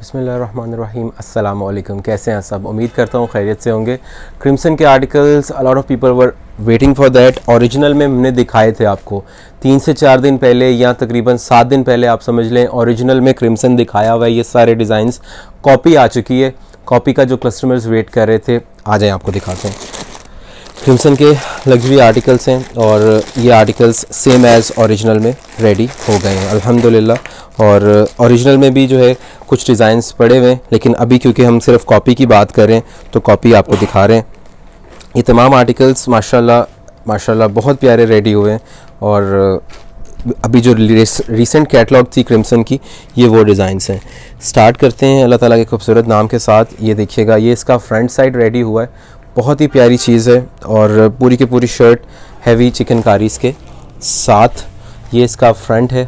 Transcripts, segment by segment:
बसमीम् अल्लाम कैसे हैं सब उम्मीद करता हूँ खैरियत से होंगे क्रिमसन के articles a lot of people were waiting for that original में हमने दिखाए थे आपको तीन से चार दिन पहले या तकरीबन सात दिन पहले आप समझ लें ओरिजिनल में क्रिमसन दिखाया हुआ है ये सारे डिज़ाइंस कॉपी आ चुकी है कॉपी का जो कस्टमर्स वेट कर रहे थे आ जाएँ आपको दिखाते हैं क्रिमसन के लग्जरी आर्टिकल्स हैं और ये आर्टिकल्स सेम एज़ ओरिजिनल में रेडी हो गए हैं अल्हम्दुलिल्लाह और ओरिजिनल में भी जो है कुछ डिज़ाइंस पड़े हुए हैं लेकिन अभी क्योंकि हम सिर्फ कॉपी की बात करें तो कॉपी आपको दिखा रहे हैं ये तमाम आर्टिकल्स माशाल्लाह माशाल्लाह बहुत प्यारे रेडी हुए हैं और अभी जो रिसेंट कैटलॉग थी क्रिमसन की ये वो डिज़ाइंस हैं स्टार्ट करते हैं अल्लाह ताला के खूबसूरत नाम के साथ ये देखिएगा ये इसका फ्रंट साइड रेडी हुआ है बहुत ही प्यारी चीज़ है और पूरी की पूरी शर्ट हैवी चिकन कारीज के साथ ये इसका फ्रंट है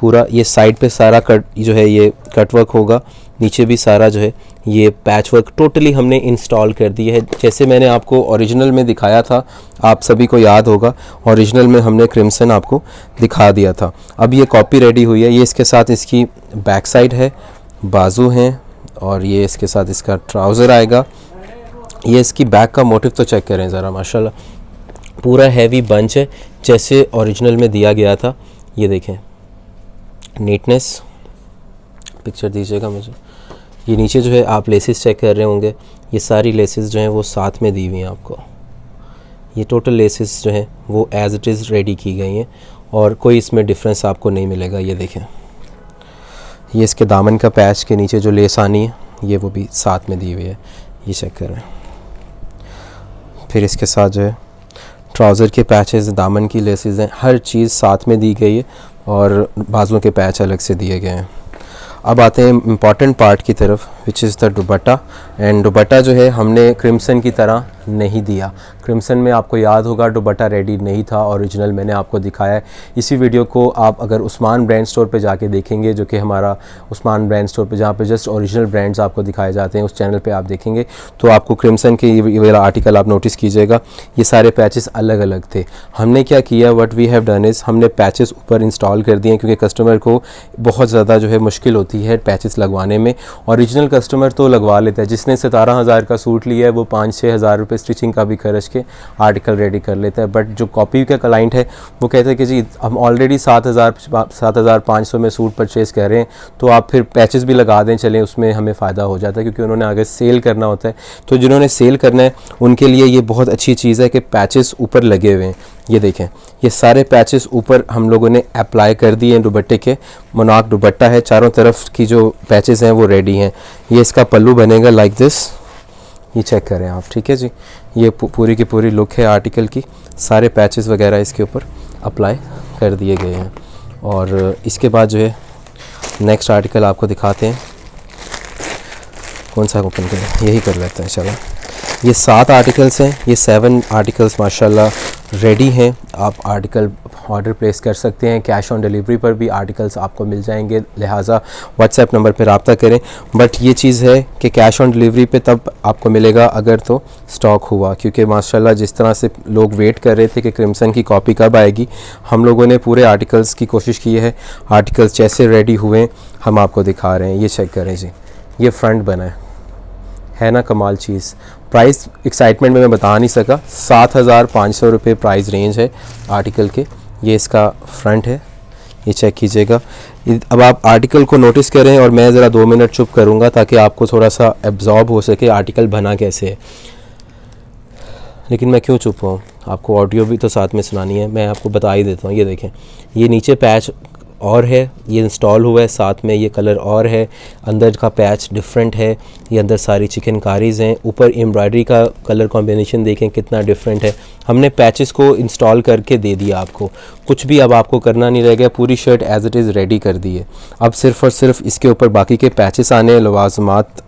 पूरा ये साइड पे सारा कट जो है ये कट वर्क होगा नीचे भी सारा जो है ये पैच वर्क टोटली हमने इंस्टॉल कर दी है जैसे मैंने आपको ओरिजिनल में दिखाया था आप सभी को याद होगा ओरिजिनल में हमने क्रिम्सन आपको दिखा दिया था अब ये कॉपी रेडी हुई है ये इसके साथ इसकी बैक साइड है बाजू हैं और ये इसके साथ इसका ट्राउज़र आएगा ये इसकी बैक का मोटिव तो चेक करें ज़रा माशाल्लाह पूरा हैवी बंच है जैसे ओरिजिनल में दिया गया था ये देखें नीटनेस पिक्चर दीजिएगा मुझे ये नीचे जो है आप लेसेस चेक कर रहे होंगे ये सारी लेसेस जो हैं वो साथ में दी हुई हैं आपको ये टोटल लेसेस जो हैं वो एज़ इट इज़ रेडी की गई हैं और कोई इसमें डिफरेंस आपको नहीं मिलेगा ये देखें ये इसके दामन का पैच के नीचे जो लेस आनी है ये वो भी साथ में दी हुई है ये चेक करें फिर इसके साथ जो है ट्राउज़र के पैचेस दामन की लेसेस हैं हर चीज़ साथ में दी गई है और बाजुओं के पैच अलग से दिए गए हैं अब आते हैं इम्पॉर्टेंट पार्ट की तरफ which is the dupatta and dupatta जो है हमने क्रिमसन की तरह नहीं दिया क्रिम्सन में आपको याद होगा दुबट्टा रेडी नहीं था ओरिजिनल मैंने आपको दिखाया है इसी वीडियो को आप अगर उस्मान ब्रांड स्टोर पे जाके देखेंगे जो कि हमारा उस्मान ब्रांड स्टोर पे जहाँ पे जस्ट ओरिजिनल ब्रांड्स आपको दिखाए जाते हैं उस चैनल पे आप देखेंगे तो आपको क्रिम्सन के ये वाला आर्टिकल आप नोटिस कीजिएगा ये सारे पैचेस अलग अलग थे हमने क्या किया what we have done is हमने पैचेस ऊपर इंस्टॉल कर दिए क्योंकि कस्टमर को बहुत ज़्यादा जो है मुश्किल होती है पैचेस लगवाने में ओरिजिनल कस्टमर तो लगवा लेता है जिसने सतारह हज़ार का सूट लिया है वो पाँच छः हज़ार रुपये स्टिचिंग का भी खर्च के आर्टिकल रेडी कर लेता है बट जो कॉपी का क्लाइंट है वो कहता है कि जी हम ऑलरेडी सात हज़ार सात हज़ार पाँच सौ में सूट परचेज़ कर रहे हैं तो आप फिर पैचेस भी लगा दें चलें उसमें हमें फ़ायदा हो जाता है क्योंकि उन्होंने आगे सेल करना होता है तो जिन्होंने सेल करना है उनके लिए ये बहुत अच्छी चीज़ है कि पैचेस ऊपर लगे हुए हैं ये देखें ये सारे पैचेस ऊपर हम लोगों ने अप्लाई कर दिए हैं दुबट्टे के मोनाक दुबट्टा है चारों तरफ की जो पैचेस हैं वो रेडी हैं ये इसका पल्लू बनेगा लाइक दिस ये चेक करें आप ठीक है जी ये पूरी की पूरी लुक है आर्टिकल की सारे पैचेस वगैरह इसके ऊपर अप्लाई कर दिए गए हैं और इसके बाद जो है नेक्स्ट आर्टिकल आपको दिखाते हैं कौन सा ओपन करें यही कर लेते हैं चलो ये सात आर्टिकल्स हैं ये सेवन आर्टिकल्स माशाल्लाह रेडी हैं आप आर्टिकल ऑर्डर प्लेस कर सकते हैं कैश ऑन डिलीवरी पर भी आर्टिकल्स आपको मिल जाएंगे लिहाजा व्हाट्सएप नंबर पर रबता करें बट ये चीज़ है कि कैश ऑन डिलीवरी पर तब आपको मिलेगा अगर तो स्टॉक हुआ क्योंकि माशा जिस तरह से लोग वेट कर रहे थे कि क्रिमसन की कॉपी कब आएगी हम लोगों ने पूरे आर्टिकल्स की कोशिश की है आर्टिकल्स जैसे रेडी हुए हम आपको दिखा रहे हैं ये चेक करें जी ये फ्रंट बना है है ना कमाल चीज़ प्राइस एक्साइटमेंट में मैं बता नहीं सका सात हज़ार पाँच सौ रुपये प्राइस रेंज है आर्टिकल के ये इसका फ्रंट है ये चेक कीजिएगा अब आप आर्टिकल को नोटिस करें और मैं ज़रा दो मिनट चुप करूँगा ताकि आपको थोड़ा सा एब्जॉर्ब हो सके आर्टिकल बना कैसे है लेकिन मैं क्यों चुप हूँ आपको ऑडियो भी तो साथ में सुनानी है मैं आपको बता ही देता हूँ ये देखें ये नीचे पैच और है ये इंस्टॉल हुआ है साथ में ये कलर और है अंदर का पैच डिफरेंट है ये अंदर सारी चिकनकारीज हैं ऊपर एम्ब्रॉयडरी का कलर कॉम्बिनेशन देखें कितना डिफरेंट है हमने पैचेस को इंस्टॉल करके दे दिया आपको कुछ भी अब आपको करना नहीं रह गया पूरी shirt as it is ready कर दी है अब सिर्फ और सिर्फ इसके ऊपर बाकी के पैचेस आने हैं लवाजमात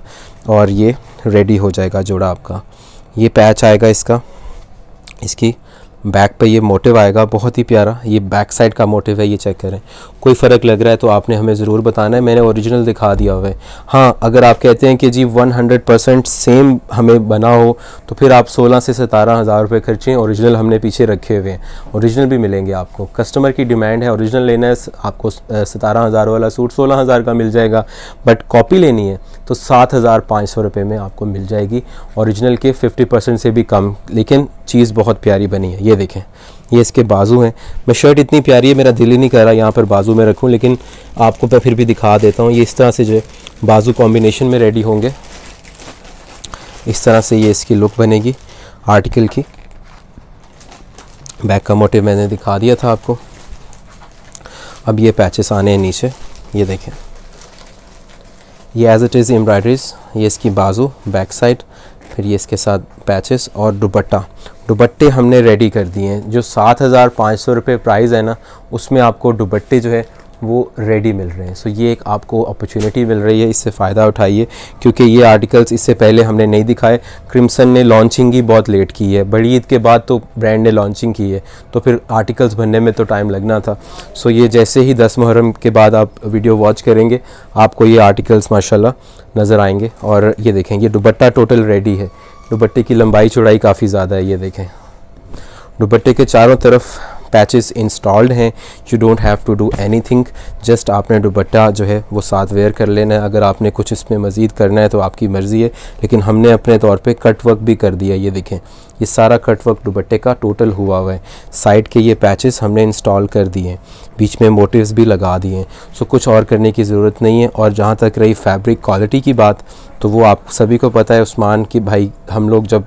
और ये रेडी हो जाएगा जोड़ा आपका ये पैच आएगा इसका इसकी बैक पे ये मोटिव आएगा बहुत ही प्यारा ये बैक साइड का मोटिव है ये चेक करें कोई फ़र्क लग रहा है तो आपने हमें ज़रूर बताना है मैंने ओरिजिनल दिखा दिया हुआ है हाँ अगर आप कहते हैं कि जी 100 परसेंट सेम हमें बना हो तो फिर आप 16 से सतारह हज़ार रुपये खर्चें ओरिजिनल हमने पीछे रखे हुए हैं ओरिजिनल भी मिलेंगे आपको कस्टमर की डिमांड है ओरिजिनल लेना है आपको सतारह हज़ार वाला सूट सोलह हज़ार का मिल जाएगा बट कॉपी लेनी है तो सात हज़ार पाँच सौ रुपये में आपको मिल जाएगी ओरिजिनल के फिफ्टी परसेंट से भी कम लेकिन चीज़ बहुत प्यारी बनी है ये देखें ये इसके बाजू हैं मैं शर्ट इतनी प्यारी है मेरा दिल ही नहीं कर रहा यहाँ पर बाजू में रखूँ लेकिन आपको मैं फिर भी दिखा देता हूँ ये इस तरह से जो बाजू कॉम्बिनेशन में रेडी होंगे इस तरह से ये इसकी लुक बनेगी आर्टिकल की बैक का मोटिव मैंने दिखा दिया था आपको अब ये पैचेस आने हैं नीचे ये देखें ये एज इट इज़ एम्ब्रॉयडरीज ये इसकी बाजू बैक साइड फिर ये इसके साथ पैचेस और दुपट्टा दुपट्टे हमने रेडी कर दिए हैं जो सात हज़ार पाँच सौ रुपये प्राइस है ना उसमें आपको दुपट्टे जो है वो रेडी मिल रहे हैं सो so, ये एक आपको अपॉर्चुनिटी मिल रही है इससे फ़ायदा उठाइए क्योंकि ये आर्टिकल्स इससे पहले हमने नहीं दिखाए क्रिम्सन ने लॉन्चिंग ही बहुत लेट की है बड़ी ईद के बाद तो ब्रांड ने लॉन्चिंग की है तो फिर आर्टिकल्स बनने में तो टाइम लगना था सो so, ये जैसे ही दस मुहर्रम के बाद आप वीडियो वॉच करेंगे आपको ये आर्टिकल्स माशाला नज़र आएंगे और ये देखें ये दुबट्टा टोटल रेडी है दुबट्टे की लंबाई चौड़ाई काफ़ी ज़्यादा है ये देखें दुबट्टे के चारों तरफ पैचेस इंस्टॉल्ड हैं you don't have to do anything just आपने दुबट्टा जो है वो साथ वेयर कर लेना है अगर आपने कुछ इसमें मज़ीद करना है तो आपकी मर्ज़ी है लेकिन हमने अपने तौर पर कट वर्क भी कर दिया ये देखें ये सारा कट वर्क दुबट्टे का टोटल हुआ हुआ है साइड के ये पैचेस हमने इंस्टॉल कर दिए हैं बीच में मोटिवस भी लगा दिए हैं सो कुछ और करने की ज़रूरत नहीं है और जहाँ तक रही फैब्रिक क्वालिटी की बात तो वो आप सभी को पता है उस्मान कि भाई हम लोग जब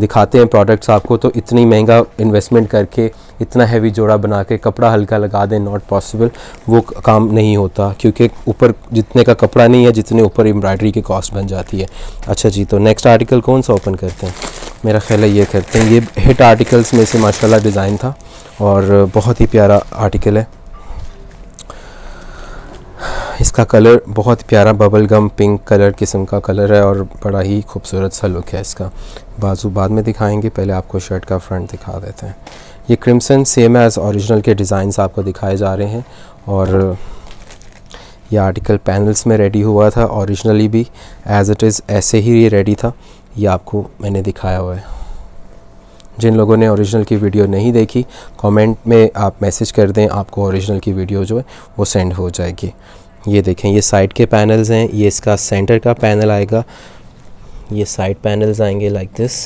दिखाते हैं प्रोडक्ट्स आपको तो इतनी महंगा इन्वेस्टमेंट करके इतना हैवी जोड़ा बना के कपड़ा हल्का लगा दें नॉट पॉसिबल वो काम नहीं होता क्योंकि ऊपर जितने का कपड़ा नहीं है जितने ऊपर एम्ब्रॉयडरी की कॉस्ट बन जाती है अच्छा जी तो नेक्स्ट आर्टिकल कौन सा ओपन करते हैं मेरा ख्याल है ये करते हैं ये हिट आर्टिकल्स में से माशाल्लाह डिज़ाइन था और बहुत ही प्यारा आर्टिकल है इसका कलर बहुत प्यारा बबल गम पिंक कलर किस्म का कलर है और बड़ा ही खूबसूरत सा लुक है इसका बाजू बाद में दिखाएंगे पहले आपको शर्ट का फ्रंट दिखा देते हैं ये क्रिम्सन सेम एज़ ओरिजिनल के डिज़ाइंस आपको दिखाए जा रहे हैं और यह आर्टिकल पैनल्स में रेडी हुआ था ओरिजिनली भी एज़ इट इज़ ऐसे ही ये रेडी था ये आपको मैंने दिखाया हुआ है जिन लोगों ने ओरिजिनल की वीडियो नहीं देखी कमेंट में आप मैसेज कर दें आपको ओरिजिनल की वीडियो जो है वो सेंड हो जाएगी ये देखें ये साइड के पैनल्स हैं ये इसका सेंटर का पैनल आएगा ये साइड पैनल्स आएंगे लाइक दिस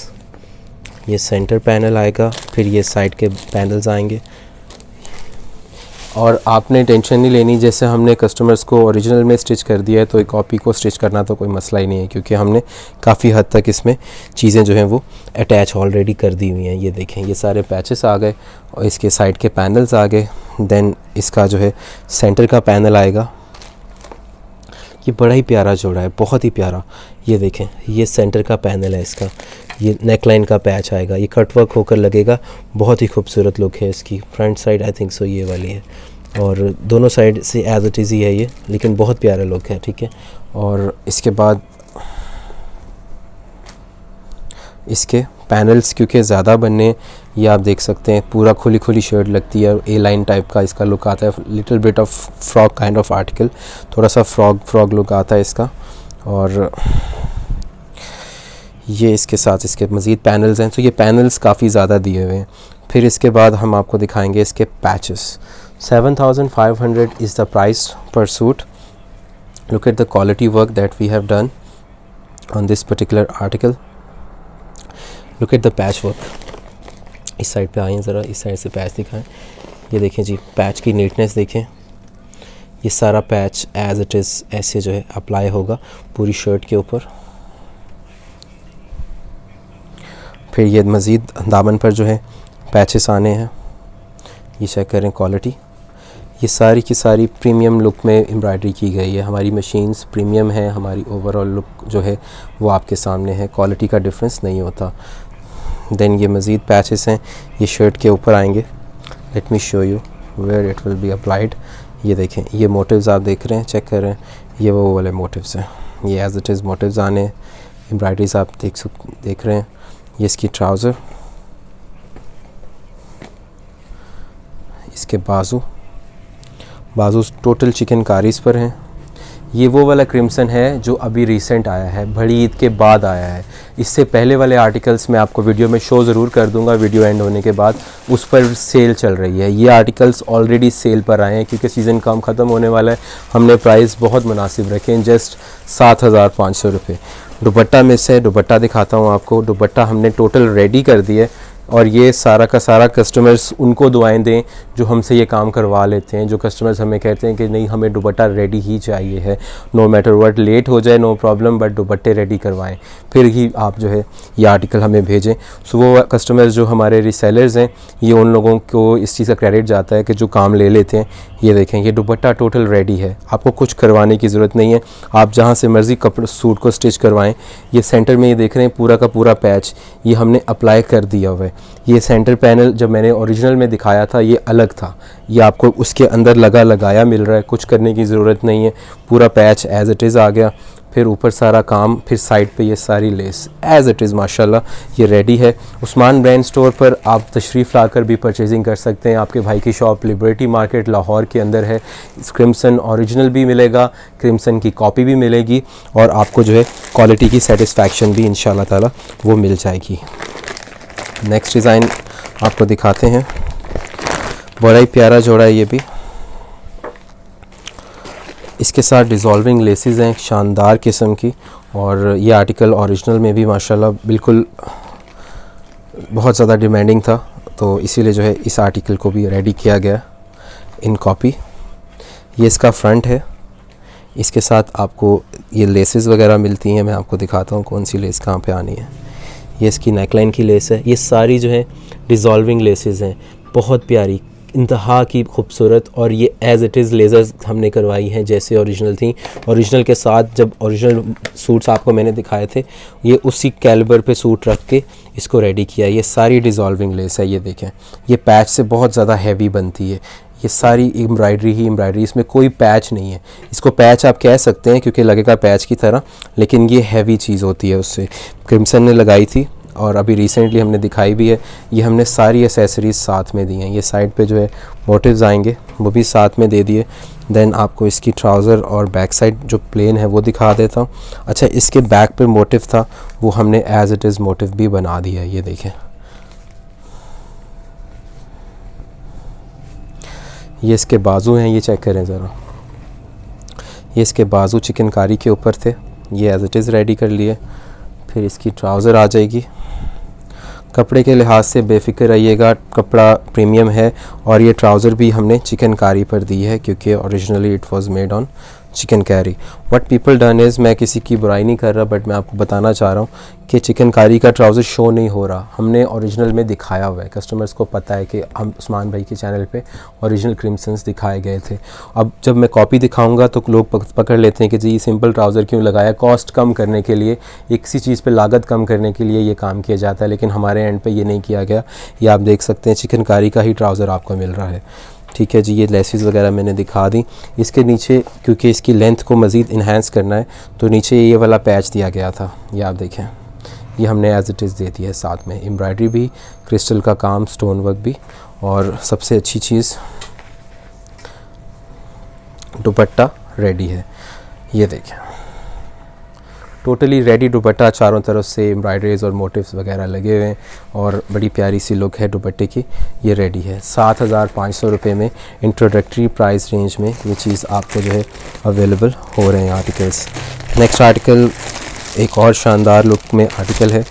ये सेंटर पैनल आएगा फिर ये साइड के पैनल्स आएंगे और आपने टेंशन नहीं लेनी जैसे हमने कस्टमर्स को ओरिजिनल में स्टिच कर दिया है तो एक कॉपी को स्टिच करना तो कोई मसला ही नहीं है क्योंकि हमने काफ़ी हद तक इसमें चीज़ें जो हैं वो अटैच ऑलरेडी कर दी हुई हैं ये देखें ये सारे पैचेस आ गए और इसके साइड के पैनल्स आ गए देन इसका जो है सेंटर का पैनल आएगा ये बड़ा ही प्यारा जोड़ा है बहुत ही प्यारा ये देखें ये सेंटर का पैनल है इसका ये नेकलाइन का पैच आएगा ये कटवर्क होकर लगेगा बहुत ही खूबसूरत लुक है इसकी front side I think so ये वाली है और दोनों साइड से एज इट इज़ ही है ये लेकिन बहुत प्यारा लुक है ठीक है और इसके बाद इसके पैनल्स क्योंकि ज़्यादा बनने ये आप देख सकते हैं पूरा खुली खुली शर्ट लगती है ए लाइन टाइप का इसका लुक आता है little bit of frock kind of article थोड़ा सा फ्रॉक फ्रॉक लुक आता है इसका और ये इसके साथ इसके मज़ीद पैनल्स हैं तो ये पैनल्स काफ़ी ज़्यादा दिए हुए हैं फिर इसके बाद हम आपको दिखाएंगे इसके patches hundred is the price per suit look at the quality work that we have done on this particular article look at the patch work इस साइड पे आए ज़रा इस साइड से पैच दिखाएं ये देखें जी पैच की नीटनेस देखें ये सारा पैच एज इट इज़ ऐसे जो है अप्लाई होगा पूरी शर्ट के ऊपर फिर ये मज़ीद दामन पर जो है पैचेस आने हैं ये चेक करें क्वालिटी ये सारी की सारी प्रीमियम लुक में एम्ब्रॉयडरी की गई है हमारी मशीन्स प्रीमियम है हमारी ओवरऑल लुक जो है वो आपके सामने है क्वालिटी का डिफरेंस नहीं होता देन ये मज़ीद पैचेस हैं ये शर्ट के ऊपर आएंगे let me show you where it will be applied ये देखें ये मोटिव्स आप देख रहे हैं चेक कर रहे हैं ये वो वाले मोटिव्स हैं ये एज इट इज़ मोटिव्स आने एम्ब्रॉयडरीज आप देख सक देख रहे हैं ये इसकी ट्राउज़र इसके बाजू बाजू टोटल चिकन कारीज पर हैं ये वो वाला क्रिम्सन है जो अभी रिसेंट आया है बड़ी ईद के बाद आया है इससे पहले वाले आर्टिकल्स मैं आपको वीडियो में शो ज़रूर कर दूंगा वीडियो एंड होने के बाद उस पर सेल चल रही है ये आर्टिकल्स ऑलरेडी सेल पर आए हैं क्योंकि सीज़न काम ख़त्म होने वाला है हमने प्राइस बहुत मुनासिब रखे हैं जस्ट सात हज़ार पाँच सौ रुपये दुपट्टा में से दुपट्टा दिखाता हूँ आपको दुपट्टा हमने टोटल रेडी कर दिया है और ये सारा का सारा कस्टमर्स उनको दुआएं दें जो हमसे ये काम करवा लेते हैं जो कस्टमर्स हमें कहते हैं कि नहीं हमें दुपट्टा रेडी ही चाहिए है नो मैटर वट लेट हो जाए नो प्रॉब्लम बट दुपट्टे रेडी करवाएं फिर ही आप जो है ये आर्टिकल हमें भेजें सो वो कस्टमर्स जो हमारे रिसेलर्स हैं ये उन लोगों को इस चीज़ का क्रेडिट जाता है कि जो काम ले लेते हैं ये देखें ये दुपट्टा टोटल रेडी है आपको कुछ करवाने की ज़रूरत नहीं है आप जहाँ से मर्ज़ी कपड़े सूट को स्टिच करवाएँ ये सेंटर में ये देख रहे हैं पूरा का पूरा पैच ये हमने अप्लाई कर दिया हुआ है ये सेंटर पैनल जब मैंने ओरिजिनल में दिखाया था ये अलग था ये आपको उसके अंदर लगा लगाया मिल रहा है कुछ करने की ज़रूरत नहीं है पूरा पैच एज़ इट इज़ आ गया फिर ऊपर सारा काम फिर साइड पे ये सारी लेस एज़ इट इज़ माशाल्लाह ये रेडी है उस्मान ब्रांड स्टोर पर आप तशरीफ़ लाकर भी परचेजिंग कर सकते हैं आपके भाई की शॉप लिबर्टी मार्केट लाहौर के अंदर है क्रिम्सन ओरिजिनल भी मिलेगा क्रिम्सन की कॉपी भी मिलेगी और आपको जो है क्वालिटी की सेटिस्फेक्शन भी इन शाह वो मिल जाएगी नेक्स्ट डिज़ाइन आपको दिखाते हैं बड़ा ही प्यारा जोड़ा है ये भी इसके साथ डिज़ोल्विंग लेसेस हैं शानदार किस्म की और ये आर्टिकल ओरिजिनल में भी माशाल्लाह बिल्कुल बहुत ज़्यादा डिमांडिंग था तो इसीलिए जो है इस आर्टिकल को भी रेडी किया गया इन कॉपी ये इसका फ्रंट है इसके साथ आपको ये लेसेस वगैरह मिलती हैं मैं आपको दिखाता हूँ कौन सी लेस कहाँ पे आनी है ये इसकी नेकलाइन की लेस है ये सारी जो है डिज़ोल्विंग लेसेज हैं बहुत प्यारी इंतहा की खूबसूरत और ये एज़ इट इज़ लेज़र्स हमने करवाई हैं जैसे ओरिजिनल थी ओरिजिनल के साथ जब ओरिजिनल सूट्स आपको मैंने दिखाए थे ये उसी कैलिबर पे सूट रख के इसको रेडी किया ये सारी डिज़ोल्विंग लेस है ये देखें ये पैच से बहुत ज़्यादा हैवी बनती है ये सारी एम्ब्रॉयडरी ही एम्ब्रॉयडरी इसमें कोई पैच नहीं है इसको पैच आप कह सकते हैं क्योंकि लगेगा पैच की तरह लेकिन ये हैवी चीज़ होती है उससे क्रिमसन ने लगाई थी और अभी रिसेंटली हमने दिखाई भी है ये हमने सारी एसेसरीज साथ में दी हैं ये साइड पे जो है मोटिव्स आएंगे वो भी साथ में दे दिए देन आपको इसकी ट्राउज़र और बैक साइड जो प्लेन है वो दिखा देता हूँ अच्छा इसके बैक पर मोटिव था वो हमने एज़ इट इज़ मोटिव भी बना दिया ये देखें ये इसके बाजू हैं ये चेक करें ज़रा ये इसके बाजू चिकनकारी के ऊपर थे ये एज इट इज़ रेडी कर लिए फिर इसकी ट्राउज़र आ जाएगी कपड़े के लिहाज से बेफिक्र रहिएगा कपड़ा प्रीमियम है और ये ट्राउज़र भी हमने चिकनकारी पर दी है क्योंकि originally it was made on chikankari what people done is मैं किसी की बुराई नहीं कर रहा बट मैं आपको बताना चाह रहा हूँ कि चिकन कारी का ट्राउज़र शो नहीं हो रहा हमने ओरिजिनल में दिखाया हुआ है कस्टमर्स को पता है कि हम उस्मान भाई के चैनल पे ओरिजिनल क्रिमसन्स दिखाए गए थे अब जब मैं कॉपी दिखाऊंगा तो लोग पकड़ लेते हैं कि जी सिंपल ट्राउज़र क्यों लगाया कॉस्ट कम करने के लिए एक सी चीज़ पर लागत कम करने के लिए ये काम किया जाता है लेकिन हमारे एंड पर यह नहीं किया गया ये आप देख सकते हैं चिकन कारी का ही ट्राउज़र आपको मिल रहा है ठीक है जी ये लेसिस वगैरह मैंने दिखा दी इसके नीचे क्योंकि इसकी लेंथ को मज़ीद इन्हेंस करना है तो नीचे ये वाला पैच दिया गया था ये आप देखें ये हमने एज इट इज़ दे दिया है साथ में एम्ब्रॉयडरी भी क्रिस्टल का काम स्टोन वर्क भी और सबसे अच्छी चीज़ दुपट्टा रेडी है ये देखें टोटली रेडी दुपट्टा चारों तरफ से एम्ब्रॉयडरीज और मोटिव्स वगैरह लगे हुए हैं और बड़ी प्यारी सी लुक है दुपट्टे की ये रेडी है सात हज़ार पाँच सौ रुपये में इंट्रोडक्टरी प्राइस रेंज में ये चीज़ आपको जो है अवेलेबल हो रहे हैं आर्टिकल्स नेक्स्ट आर्टिकल एक और शानदार लुक में आर्टिकल है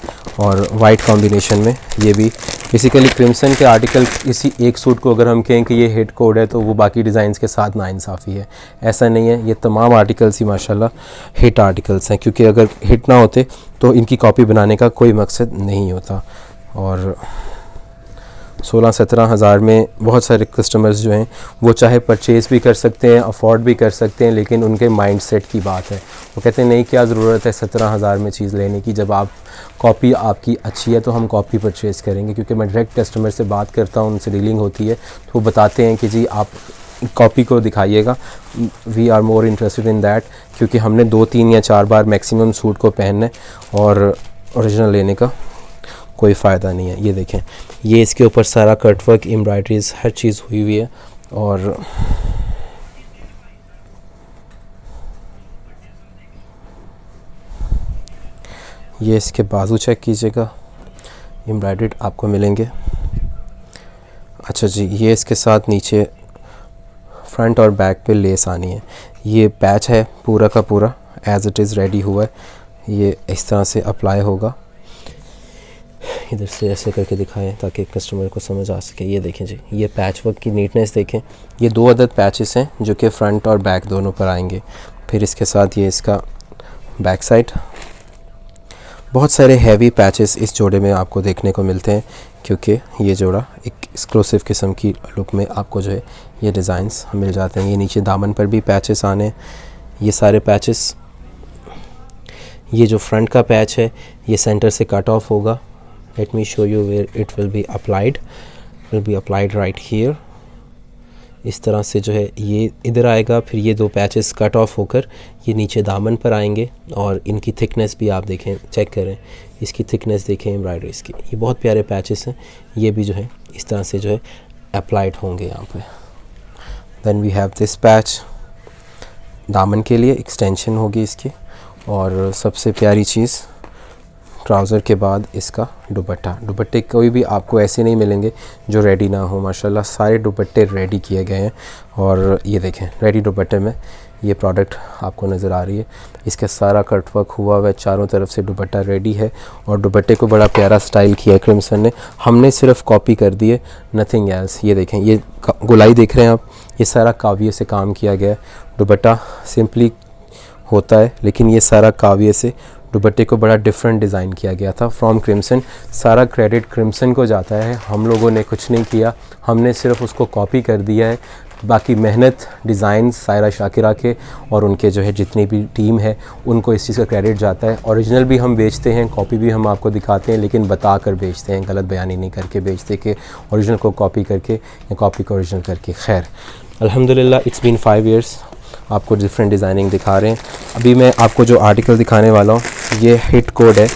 और वाइट कॉम्बिनेशन में ये भी बेसिकली क्रिम्सन के आर्टिकल इसी एक सूट को अगर हम कहें कि ये हेड कोड है तो वो बाकी डिज़ाइंस के साथ नाइंसाफ़ी है ऐसा नहीं है ये तमाम आर्टिकल्स ही माशाल्लाह हिट आर्टिकल्स हैं क्योंकि अगर हिट ना होते तो इनकी कॉपी बनाने का कोई मकसद नहीं होता और सोलह सत्रह हज़ार में बहुत सारे कस्टमर्स जो हैं वो चाहे परचेज़ भी कर सकते हैं अफोर्ड भी कर सकते हैं लेकिन उनके माइंड सेट की बात है वो कहते हैं नहीं क्या ज़रूरत है सत्रह हज़ार में चीज़ लेने की जब आप कॉपी आपकी अच्छी है तो हम कॉपी परचेज़ करेंगे क्योंकि मैं डायरेक्ट कस्टमर से बात करता हूँ उनसे डीलिंग होती है तो वो बताते हैं कि जी आप कॉपी को दिखाइएगा we are more interested in that क्योंकि हमने दो तीन या चार बार मैक्सिमम सूट को पहनने और ओरिजिनल लेने का कोई फ़ायदा नहीं है ये देखें ये इसके ऊपर सारा कटवर्क एम्ब्रॉयड्रीज हर चीज़ हुई हुई है और ये इसके बाजू चेक कीजिएगा एम्ब्रॉयड्रीड आपको मिलेंगे अच्छा जी ये इसके साथ नीचे फ्रंट और बैक पे लेस आनी है ये पैच है पूरा का पूरा एज़ इट इज़ रेडी हुआ है ये इस तरह से अप्लाई होगा इधर से ऐसे करके दिखाएं ताकि कस्टमर को समझ आ सके ये देखें जी ये पैच वर्क की नीटनेस देखें ये दो अदद पैचेस हैं जो कि फ्रंट और बैक दोनों पर आएंगे फिर इसके साथ ये इसका बैक साइड बहुत सारे हैवी पैचेस इस जोड़े में आपको देखने को मिलते हैं क्योंकि ये जोड़ा एक एक्सक्लूसिव किस्म की लुक में आपको जो है ये डिज़ाइंस मिल जाते हैं ये नीचे दामन पर भी पैचेस आने ये सारे पैचेस ये जो फ्रंट का पैच है ये सेंटर से कट ऑफ होगा let me show you where it will be applied will be applied right here इस तरह से जो है ये इधर आएगा फिर ये दो पैचेस कट ऑफ होकर ये नीचे दामन पर आएंगे और इनकी थिकनेस भी आप देखें चेक करें इसकी थिकनेस देखें एम्ब्रॉयडरी इसकी ये बहुत प्यारे पैचेस हैं ये भी जो है इस तरह से जो है अप्लाइड होंगे यहाँ पे then we have this patch दामन के लिए एक्सटेंशन होगी इसकी और सबसे प्यारी चीज़ ट्राउज़र के बाद इसका दुपट्टा दुपट्टे कोई भी आपको ऐसे नहीं मिलेंगे जो रेडी ना हो माशाल्लाह सारे दुपट्टे रेडी किए गए हैं और ये देखें रेडी दुपट्टे में ये प्रोडक्ट आपको नज़र आ रही है इसका सारा कटवर्क हुआ हुआ है चारों तरफ से दुपट्टा रेडी है और दुपट्टे को बड़ा प्यारा स्टाइल किया है क्रिम्सन ने हमने सिर्फ कॉपी कर दिए नथिंग एल्स ये देखें ये गुलाई देख रहे हैं आप ये सारा काव्य से काम किया गया है दुपट्टा सिंपली होता है लेकिन ये सारा काव्य से दुपट्टे को बड़ा डिफरेंट डिज़ाइन किया गया था फ्रॉम क्रिम्सन सारा क्रेडिट क्रिम्सन को जाता है हम लोगों ने कुछ नहीं किया हमने सिर्फ उसको कॉपी कर दिया है बाकी मेहनत डिज़ाइन सायरा शाकिरा के और उनके जो है जितनी भी टीम है उनको इस चीज़ का क्रेडिट जाता है ओरिजिनल भी हम बेचते हैं कॉपी भी हम आपको दिखाते हैं लेकिन बता कर बेचते हैं गलत बयानी नहीं करके बेचते कि ओरिजिनल को कॉपी करके या कॉपी को ओरिजिनल करके खैर अल्हम्दुलिल्लाह इट्स बीन फाइव ईयर्स आपको डिफरेंट डिज़ाइनिंग दिखा रहे हैं अभी मैं आपको जो आर्टिकल दिखाने वाला हूँ ये हिट कोड है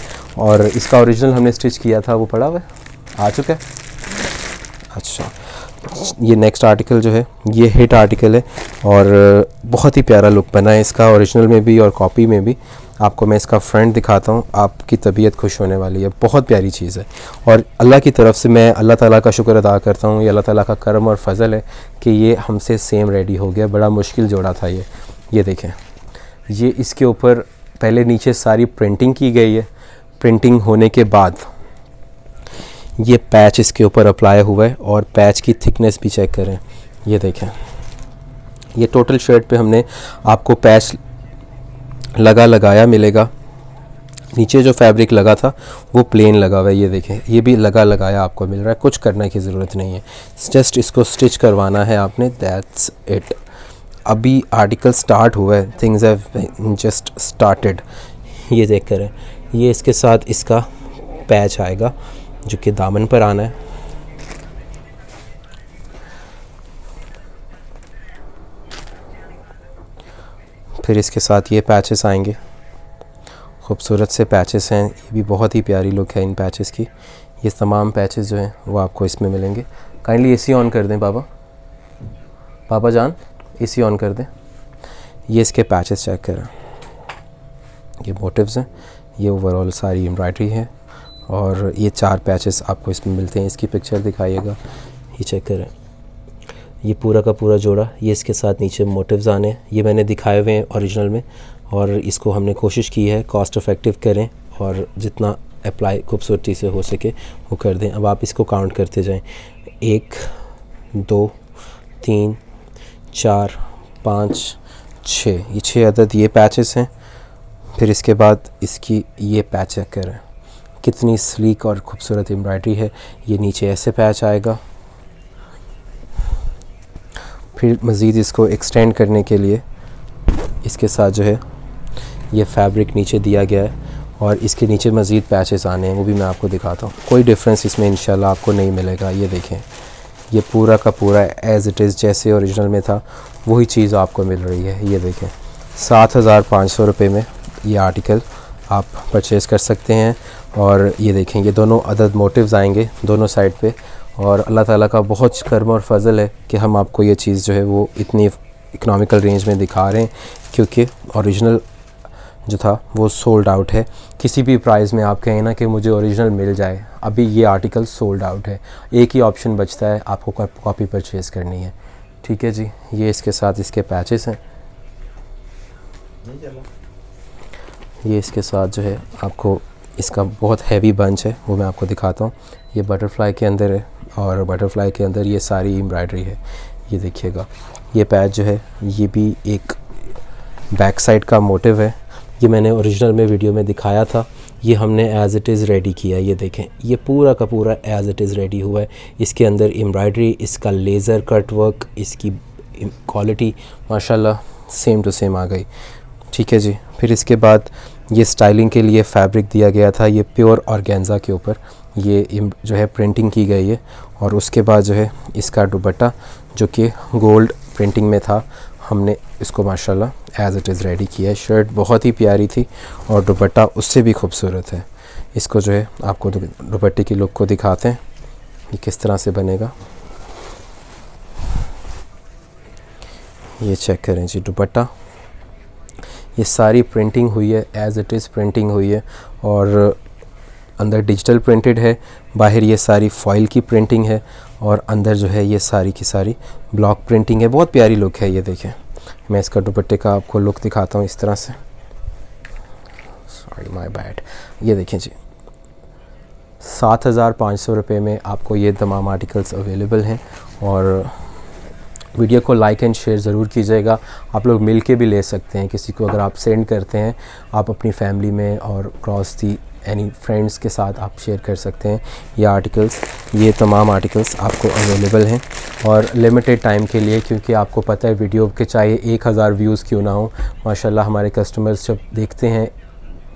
और इसका ओरिजिनल हमने स्टिच किया था वो पड़ा हुआ आ चुका है अच्छा ये नेक्स्ट आर्टिकल जो है ये हिट आर्टिकल है और बहुत ही प्यारा लुक बना है इसका ओरिजिनल में भी और कॉपी में भी आपको मैं इसका फ्रेंड दिखाता हूँ आपकी तबीयत खुश होने वाली है बहुत प्यारी चीज़ है और अल्लाह की तरफ से मैं अल्लाह ताला का शुक्र अदा करता हूँ ये अल्लाह ताला का करम और फजल है कि ये हमसे सेम रेडी हो गया बड़ा मुश्किल जोड़ा था ये ये देखें ये इसके ऊपर पहले नीचे सारी प्रिंटिंग की गई है प्रिंटिंग होने के बाद ये पैच इसके ऊपर अप्लाई हुआ है और पैच की थिकनेस भी चेक करें ये देखें ये टोटल शर्ट पे हमने आपको पैच लगा लगाया मिलेगा नीचे जो फैब्रिक लगा था वो प्लेन लगा हुआ है ये देखें ये भी लगा लगाया आपको मिल रहा है कुछ करने की ज़रूरत नहीं है जस्ट इसको स्टिच करवाना है आपने दैट्स इट अभी आर्टिकल स्टार्ट हुआ है थिंग्स हैव जस्ट स्टार्टेड ये देख करें ये इसके साथ इसका पैच आएगा जो कि दामन पर आना है फिर इसके साथ ये पैचेस आएंगे खूबसूरत से पैचेस हैं ये भी बहुत ही प्यारी लुक है इन पैचेस की ये तमाम पैचेस जो हैं वो आपको इसमें मिलेंगे काइंडली एसी ऑन कर दें पापा पापा जान एसी ऑन कर दें ये इसके पैचेस चेक करें ये मोटिव्स हैं ये ओवरऑल सारी एम्ब्रॉयडरी है और ये चार पैचेस आपको इसमें मिलते हैं इसकी पिक्चर दिखाइएगा ये चेक करें ये पूरा का पूरा जोड़ा ये इसके साथ नीचे मोटिव्स आने ये मैंने दिखाए हुए हैं ओरिजिनल में और इसको हमने कोशिश की है कॉस्ट इफ़ेक्टिव करें और जितना अप्लाई खूबसूरती से हो सके वो कर दें अब आप इसको काउंट करते जाएं एक दो तीन चार पाँच छः ये छः अदद ये पैचेस हैं फिर इसके बाद इसकी ये पैच करें कितनी स्लीक और ख़ूबसूरत एम्ब्रॉयडरी है ये नीचे ऐसे पैच आएगा फिर मज़ीद इसको एक्सटेंड करने के लिए इसके साथ जो है ये फैब्रिक नीचे दिया गया है और इसके नीचे मज़ीद पैचेस आने हैं वो भी मैं आपको दिखाता हूँ कोई डिफरेंस इसमें इन आपको नहीं मिलेगा ये देखें ये पूरा का पूरा एज़ इट इज़ जैसे औरिजिनल में था वही चीज़ आपको मिल रही है ये देखें सात हज़ार पाँच सौ रुपये में ये आर्टिकल आप परचेज़ कर सकते हैं और ये देखें ये दोनों अदद मोटिव्स आएंगे दोनों साइड पे और अल्लाह ताला का बहुत कर्म और फजल है कि हम आपको ये चीज़ जो है वो इतनी इकनॉमिकल रेंज में दिखा रहे हैं क्योंकि ओरिजिनल जो था वो सोल्ड आउट है किसी भी प्राइस में आप कहें ना कि मुझे ओरिजिनल मिल जाए अभी ये आर्टिकल सोल्ड आउट है एक ही ऑप्शन बचता है आपको कॉपी परचेज़ करनी है ठीक है जी ये इसके साथ इसके पैचेस हैं ये इसके साथ जो है आपको इसका बहुत हैवी बंच है वो मैं आपको दिखाता हूँ ये बटरफ्लाई के अंदर है और बटरफ्लाई के अंदर ये सारी एम्ब्रॉयडरी है ये देखिएगा ये पैच जो है ये भी एक बैक साइड का मोटिव है ये मैंने ओरिजिनल में वीडियो में दिखाया था ये हमने एज़ इट इज़ रेडी किया ये देखें ये पूरा का पूरा एज़ इट इज़ रेडी हुआ है इसके अंदर एम्ब्रॉयडरी इसका लेज़र कट वर्क इसकी क्वालिटी माशाल्लाह सेम टू सेम आ गई ठीक है जी फिर इसके बाद ये स्टाइलिंग के लिए फैब्रिक दिया गया था ये प्योर ऑर्गेन्ज़ा के ऊपर ये जो है प्रिंटिंग की गई है और उसके बाद जो है इसका दुपट्टा जो कि गोल्ड प्रिंटिंग में था हमने इसको माशाल्लाह एज़ इट इज़ रेडी किया है शर्ट बहुत ही प्यारी थी और दुपट्टा उससे भी खूबसूरत है इसको जो है आपको दुपट्टे की लुक को दिखाते हैं ये किस तरह से बनेगा ये चेक करें जी दुपट्टा ये सारी प्रिंटिंग हुई है एज़ इट इज़ प्रिंटिंग हुई है और अंदर डिजिटल प्रिंटेड है बाहर ये सारी फॉइल की प्रिंटिंग है और अंदर जो है ये सारी की सारी ब्लॉक प्रिंटिंग है बहुत प्यारी लुक है ये देखें मैं इसका दुपट्टे का आपको लुक दिखाता हूँ इस तरह से सॉरी माई बैड ये देखें जी सात हज़ार पाँच सौ रुपये में आपको ये तमाम आर्टिकल्स अवेलेबल हैं और वीडियो को लाइक एंड शेयर ज़रूर कीजिएगा आप लोग मिल के भी ले सकते हैं किसी को अगर आप सेंड करते हैं आप अपनी फैमिली में और क्रॉस दी एनी फ्रेंड्स के साथ आप शेयर कर सकते हैं ये आर्टिकल्स ये तमाम आर्टिकल्स आपको अवेलेबल हैं और लिमिटेड टाइम के लिए क्योंकि आपको पता है वीडियो के चाहे एक हज़ार व्यूज़ क्यों ना हो माशाल्लाह हमारे कस्टमर्स जब देखते हैं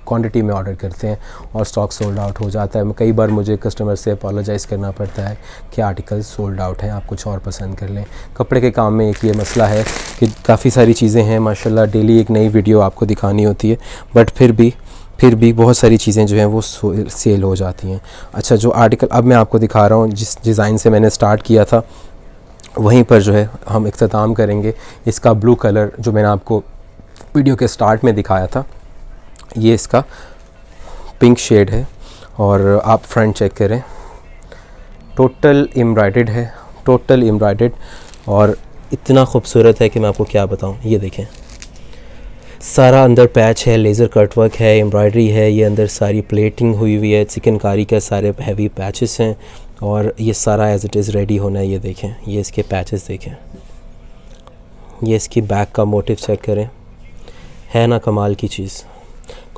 क्वांटिटी में ऑर्डर करते हैं और स्टॉक सोल्ड आउट हो जाता है कई बार मुझे कस्टमर से अपोलोजाइज़ करना पड़ता है कि आर्टिकल सोल्ड आउट हैं आप कुछ और पसंद कर लें कपड़े के काम में एक ये मसला है कि काफ़ी सारी चीज़ें हैं माशाल्लाह डेली एक नई वीडियो आपको दिखानी होती है बट फिर भी फिर भी बहुत सारी चीज़ें जो हैं वो सेल हो जाती हैं अच्छा जो आर्टिकल अब मैं आपको दिखा रहा हूँ जिस डिज़ाइन से मैंने स्टार्ट किया था वहीं पर जो है हम इख्ताम करेंगे इसका ब्लू कलर जो मैंने आपको वीडियो के स्टार्ट में दिखाया था ये इसका पिंक शेड है और आप फ्रंट चेक करें टोटल एम्ब्रॉड है टोटल एम्ब्रॉड और इतना खूबसूरत है कि मैं आपको क्या बताऊं ये देखें सारा अंदर पैच है लेज़र कटवर्क है एम्ब्रॉयडरी है ये अंदर सारी प्लेटिंग हुई हुई है चिकनकारी का सारे हैवी पैचेस हैं और ये सारा एज इट इज़ रेडी होना है ये देखें ये इसके पैचेस देखें ये इसकी बैक का मोटिव चेक करें है ना कमाल की चीज़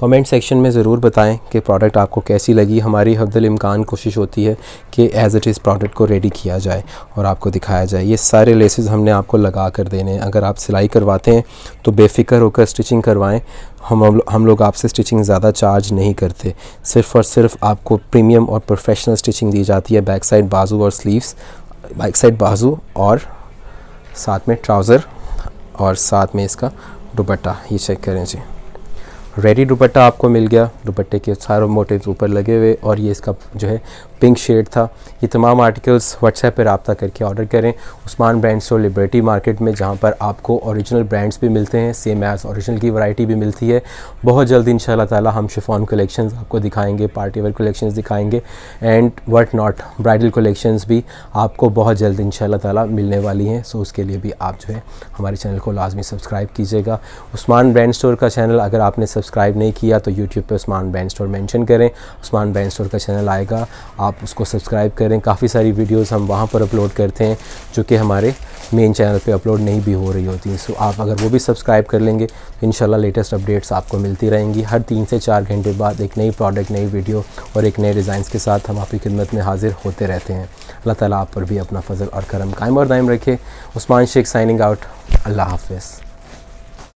कमेंट सेक्शन में ज़रूर बताएं कि प्रोडक्ट आपको कैसी लगी हमारी हदल इम्कान कोशिश होती है कि एज़ इट इज़ प्रोडक्ट को रेडी किया जाए और आपको दिखाया जाए ये सारे लेसेस हमने आपको लगा कर देने हैं अगर आप सिलाई करवाते हैं तो बेफ़िक्र होकर स्टिचिंग करवाएँ हम हम लोग आपसे स्टिचिंग ज़्यादा चार्ज नहीं करते सिर्फ़ और सिर्फ आपको प्रीमियम और प्रोफेशनल स्टिचिंग दी जाती है बैक साइड बाजू और स्लीव्स बैक साइड बाजू और साथ में ट्राउज़र और साथ में इसका दुपट्टा ये चेक करें जी रेडी दुपट्टा आपको मिल गया दुपट्टे के सारे मोटे ऊपर लगे हुए और ये इसका जो है पिंक शेड था ये तमाम आर्टिकल्स व्हाट्सएप पर रबता करके ऑर्डर करें Usman brand store Liberty market में जहाँ पर आपको औरिजिनल ब्रांड्स भी मिलते हैं सेम एज़ औरिजिनल की वैरायटी भी मिलती है बहुत जल्द इन ताला हम शिफॉन कलेक्शन आपको दिखाएंगे पार्टी वेयर कलेक्शन दिखाएंगे and what not bridal collection भी आपको बहुत जल्द इन ताला मिलने वाली हैं सो उसके लिए भी आप जो है हमारे चैनल को लाजमी सब्सक्राइब कीजिएगा उस्मान ब्रांड स्टोर का चैनल अगर आपने सब्सक्राइब नहीं किया तो यूट्यूब पर उस्मान ब्रांड स्टोर मैंशन करें उस्मान ब्रांड स्टोर का चैनल आएगा आप आप उसको सब्सक्राइब करें काफ़ी सारी वीडियोस हम वहाँ पर अपलोड करते हैं जो कि हमारे मेन चैनल पे अपलोड नहीं भी हो रही होती सो आप अगर वो भी सब्सक्राइब कर लेंगे तो इन लेटेस्ट अपडेट्स आपको मिलती रहेंगी हर तीन से चार घंटे बाद एक नई प्रोडक्ट नई वीडियो और एक नए डिज़ाइन के साथ हम आपकी खिदमत में हाजिर होते रहते हैं अल्लाह ताली आप पर भी अपना फजल और करम कायम और दायम रखे उस्मान शेख साइनिंग आउट अल्लाह हाफिज़